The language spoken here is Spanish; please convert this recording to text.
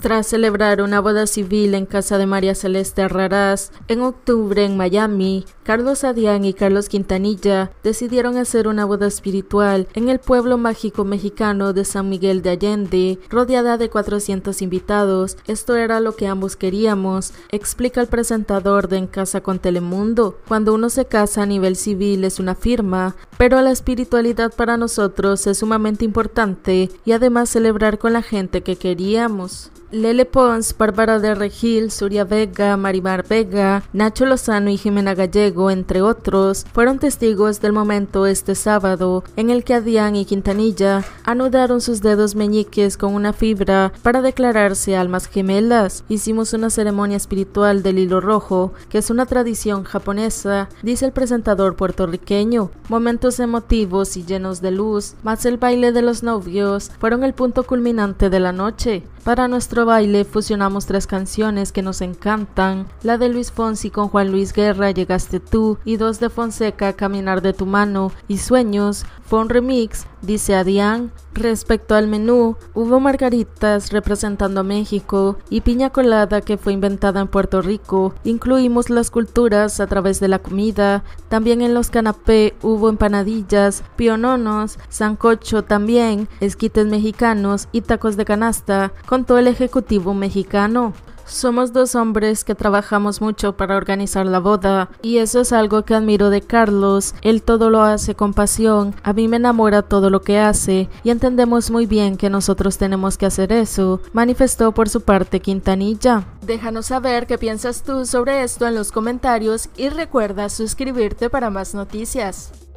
Tras celebrar una boda civil en casa de María Celeste Raraz en octubre en Miami, Carlos Adián y Carlos Quintanilla decidieron hacer una boda espiritual en el pueblo mágico mexicano de San Miguel de Allende, rodeada de 400 invitados. Esto era lo que ambos queríamos, explica el presentador de En Casa con Telemundo. Cuando uno se casa a nivel civil es una firma, pero la espiritualidad para nosotros es sumamente importante y además celebrar con la gente que queríamos. Lele Pons, Bárbara de Regil, Surya Vega, Marimar Vega, Nacho Lozano y Jimena Gallego, entre otros, fueron testigos del momento este sábado en el que Adián y Quintanilla anudaron sus dedos meñiques con una fibra para declararse almas gemelas. Hicimos una ceremonia espiritual del hilo rojo, que es una tradición japonesa, dice el presentador puertorriqueño. Momentos emotivos y llenos de luz, más el baile de los novios, fueron el punto culminante de la noche. Para nuestro baile fusionamos tres canciones que nos encantan, la de Luis Fonsi con Juan Luis Guerra, Llegaste tú, y dos de Fonseca, Caminar de tu mano y Sueños, fue un remix, dice Adián. Respecto al menú, hubo margaritas representando a México y piña colada que fue inventada en Puerto Rico. Incluimos las culturas a través de la comida. También en los canapés hubo empanadillas, piononos, sancocho también, esquites mexicanos y tacos de canasta contó el Ejecutivo mexicano. Somos dos hombres que trabajamos mucho para organizar la boda y eso es algo que admiro de Carlos. Él todo lo hace con pasión, a mí me enamora todo lo que hace y entendemos muy bien que nosotros tenemos que hacer eso, manifestó por su parte Quintanilla. Déjanos saber qué piensas tú sobre esto en los comentarios y recuerda suscribirte para más noticias.